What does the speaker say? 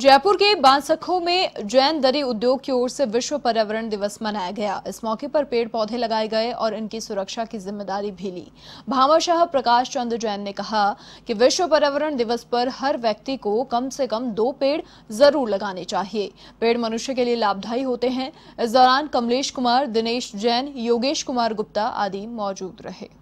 जयपुर के बांसखों में जैन दरी उद्योग की ओर से विश्व पर्यावरण दिवस मनाया गया इस मौके पर पेड़ पौधे लगाए गए और इनकी सुरक्षा की जिम्मेदारी भी ली भामाशाह प्रकाश चंद्र जैन ने कहा कि विश्व पर्यावरण दिवस पर हर व्यक्ति को कम से कम दो पेड़ जरूर लगाने चाहिए पेड़ मनुष्य के लिए लाभदायी होते हैं इस दौरान कमलेश कुमार दिनेश जैन योगेश कुमार गुप्ता आदि मौजूद रहे